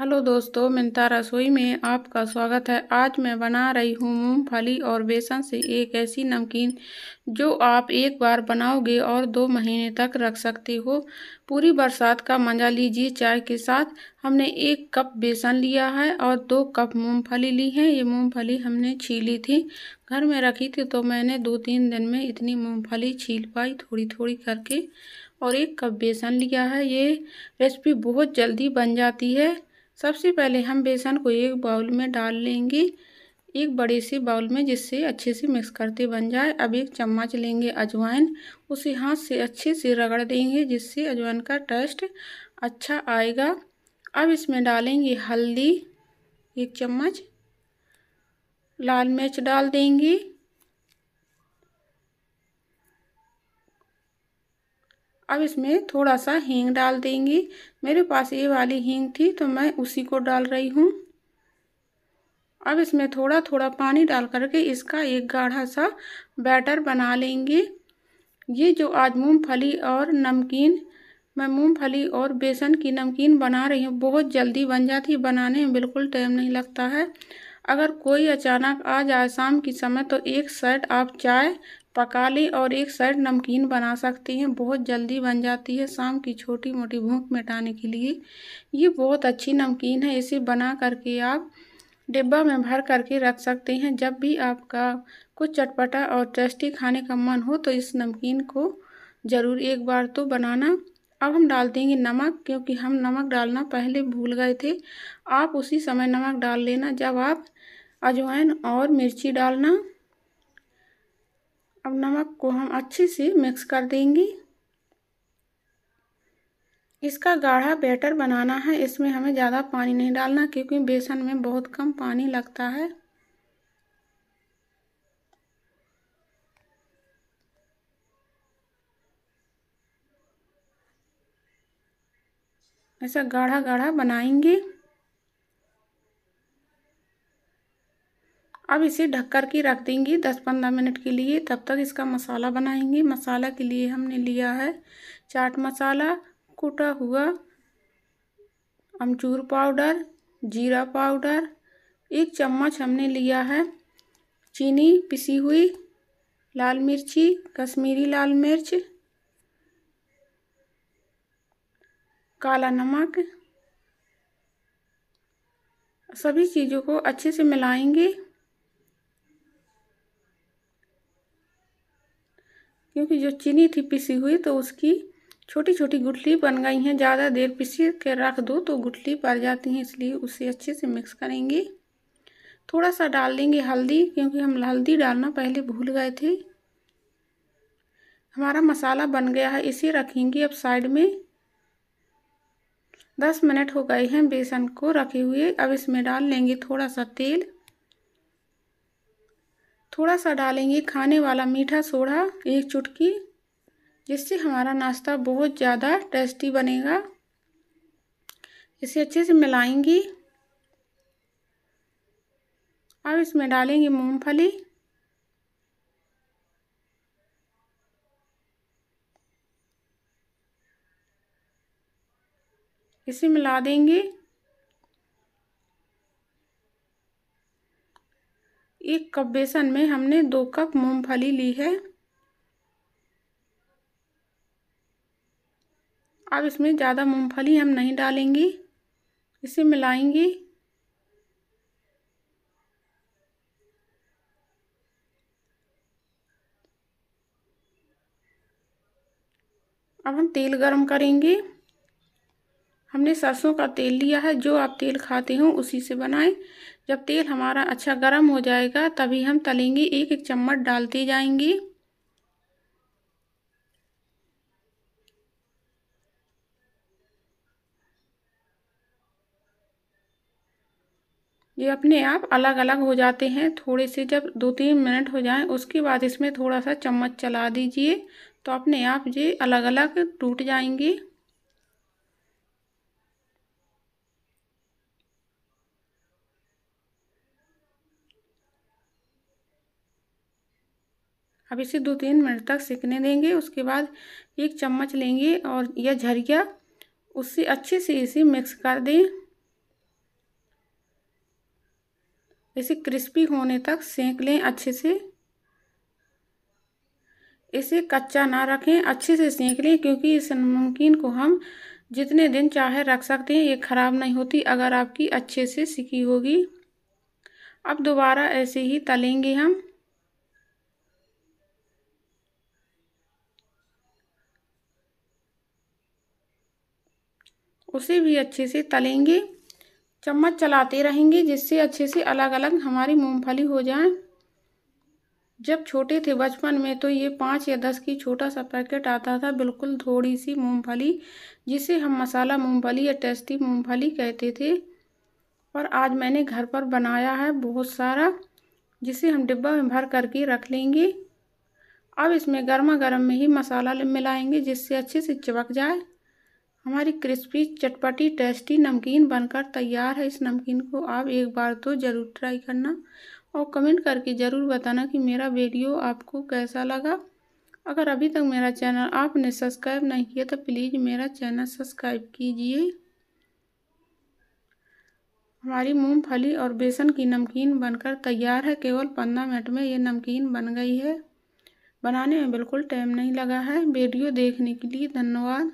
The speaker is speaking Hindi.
हेलो दोस्तों मिंता रसोई में आपका स्वागत है आज मैं बना रही हूँ मूंगफली और बेसन से एक ऐसी नमकीन जो आप एक बार बनाओगे और दो महीने तक रख सकते हो पूरी बरसात का मज़ा लीजिए चाय के साथ हमने एक कप बेसन लिया है और दो कप मूंगफली ली है ये मूंगफली हमने छीली थी घर में रखी थी तो मैंने दो तीन दिन में इतनी मूँगफली छील पाई थोड़ी थोड़ी करके और एक कप बेसन लिया है ये रेसिपी बहुत जल्दी बन जाती है सबसे पहले हम बेसन को एक बाउल में डाल लेंगे एक बड़ी सी बाउल में जिससे अच्छे से मिक्स करते बन जाए अब एक चम्मच लेंगे अजवाइन उसे हाथ से अच्छे से रगड़ देंगे जिससे अजवाइन का टेस्ट अच्छा आएगा अब इसमें डालेंगे हल्दी एक चम्मच लाल मिर्च डाल देंगे अब इसमें थोड़ा सा हींग डाल देंगे मेरे पास ये वाली हींग थी तो मैं उसी को डाल रही हूँ अब इसमें थोड़ा थोड़ा पानी डाल करके इसका एक गाढ़ा सा बैटर बना लेंगे ये जो आज मूंगफली और नमकीन मैं मूंगफली और बेसन की नमकीन बना रही हूँ बहुत जल्दी बन जाती है बनाने में बिल्कुल टाइम नहीं लगता है अगर कोई अचानक आ जाए शाम के समय तो एक सेट आप चाय पका ली और एक साइड नमकीन बना सकते हैं बहुत जल्दी बन जाती है शाम की छोटी मोटी भूख मिटाने के लिए ये बहुत अच्छी नमकीन है इसे बना करके आप डिब्बा में भर करके रख सकते हैं जब भी आपका कुछ चटपटा और टेस्टी खाने का मन हो तो इस नमकीन को ज़रूर एक बार तो बनाना अब हम डाल देंगे नमक क्योंकि हम नमक डालना पहले भूल गए थे आप उसी समय नमक डाल लेना जब आप अजवाइन और मिर्ची डालना अब नमक को हम अच्छे से मिक्स कर देंगे इसका गाढ़ा बैटर बनाना है इसमें हमें ज़्यादा पानी नहीं डालना क्योंकि बेसन में बहुत कम पानी लगता है ऐसा गाढ़ा गाढ़ा बनाएंगे अब इसे ढक कर के रख देंगे दस पंद्रह मिनट के लिए तब तक इसका मसाला बनाएंगे मसाला के लिए हमने लिया है चाट मसाला कूटा हुआ अमचूर पाउडर जीरा पाउडर एक चम्मच हमने लिया है चीनी पिसी हुई लाल मिर्ची कश्मीरी लाल मिर्च काला नमक सभी चीज़ों को अच्छे से मिलाएंगे क्योंकि जो चीनी थी पिसी हुई तो उसकी छोटी छोटी गुठली बन गई हैं ज़्यादा देर पिसी के रख दो तो गुठली पड़ जाती हैं इसलिए उसे अच्छे से मिक्स करेंगे थोड़ा सा डाल देंगे हल्दी क्योंकि हम हल्दी डालना पहले भूल गए थे हमारा मसाला बन गया है इसे रखेंगे अब साइड में दस मिनट हो गए हैं बेसन को रखे हुए अब इसमें डाल लेंगे थोड़ा सा तेल थोड़ा सा डालेंगे खाने वाला मीठा सोडा एक चुटकी जिससे हमारा नाश्ता बहुत ज़्यादा टेस्टी बनेगा इसे अच्छे से मिलाएंगी अब इसमें डालेंगे मूंगफली इसे मिला देंगे एक कप बेसन में हमने दो कप मूंगफली ली है अब इसमें ज़्यादा मूंगफली हम नहीं डालेंगे इसे मिलाएंगे अब हम तेल गरम करेंगे हमने सरसों का तेल लिया है जो आप तेल खाते हो उसी से बनाएं जब तेल हमारा अच्छा गर्म हो जाएगा तभी हम तलेंगे एक एक चम्मच डालते जाएंगे ये अपने आप अलग अलग हो जाते हैं थोड़े से जब दो तीन मिनट हो जाएं उसके बाद इसमें थोड़ा सा चम्मच चला दीजिए तो अपने आप ये अलग अलग टूट जाएंगे अब इसे दो तीन मिनट तक सेकने देंगे उसके बाद एक चम्मच लेंगे और यह झरिया उससे अच्छे से इसे मिक्स कर दें इसे क्रिस्पी होने तक सेक लें अच्छे से इसे कच्चा ना रखें अच्छे से सेंक लें क्योंकि इस नमकीन को हम जितने दिन चाहे रख सकते हैं ये ख़राब नहीं होती अगर आपकी अच्छे से सीखी होगी अब दोबारा ऐसे ही तलेंगे हम उसे भी अच्छे से तलेंगे चम्मच चलाते रहेंगे जिससे अच्छे से अलग अलग हमारी मूंगफली हो जाए जब छोटे थे बचपन में तो ये पाँच या दस की छोटा सा पैकेट आता था बिल्कुल थोड़ी सी मूंगफली जिसे हम मसाला मूंगफली या टेस्टी मूंगफली कहते थे और आज मैंने घर पर बनाया है बहुत सारा जिसे हम डिब्बा में भर करके रख लेंगे अब इसमें गर्मा गर्म में ही मसाला मिलाएंगे जिससे अच्छे से चिपक जाए हमारी क्रिस्पी चटपटी टेस्टी नमकीन बनकर तैयार है इस नमकीन को आप एक बार तो ज़रूर ट्राई करना और कमेंट करके ज़रूर बताना कि मेरा वीडियो आपको कैसा लगा अगर अभी तक मेरा चैनल आपने सब्सक्राइब नहीं किया तो प्लीज़ मेरा चैनल सब्सक्राइब कीजिए हमारी मूंगफली और बेसन की नमकीन बनकर तैयार है केवल पंद्रह मिनट में ये नमकीन बन गई है बनाने में बिल्कुल टाइम नहीं लगा है वीडियो देखने के लिए धन्यवाद